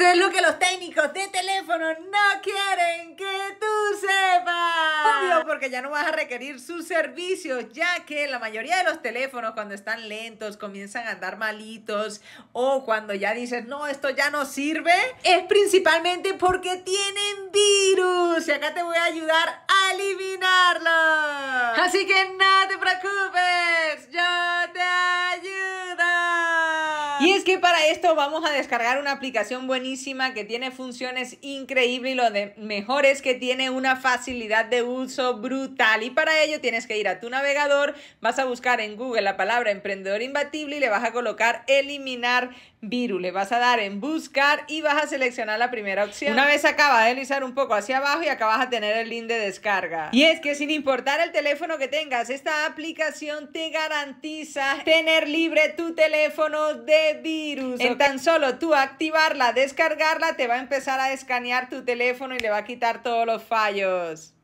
Esto es lo que los técnicos de teléfono no quieren que tú sepas. Obvio, porque ya no vas a requerir sus servicios, ya que la mayoría de los teléfonos cuando están lentos, comienzan a andar malitos o cuando ya dices, no, esto ya no sirve, es principalmente porque tienen virus. Y acá te voy a ayudar a eliminarlo. Así que no te preocupes Y es que para esto vamos a descargar una aplicación buenísima que tiene funciones increíbles y lo de mejor es que tiene una facilidad de uso brutal. Y para ello tienes que ir a tu navegador, vas a buscar en Google la palabra emprendedor imbatible y le vas a colocar eliminar Virus, Le vas a dar en buscar y vas a seleccionar la primera opción. Una vez acaba de deslizar un poco hacia abajo y acá vas a tener el link de descarga. Y es que sin importar el teléfono que tengas, esta aplicación te garantiza tener libre tu teléfono de virus. En tan solo tú activarla, descargarla, te va a empezar a escanear tu teléfono y le va a quitar todos los fallos.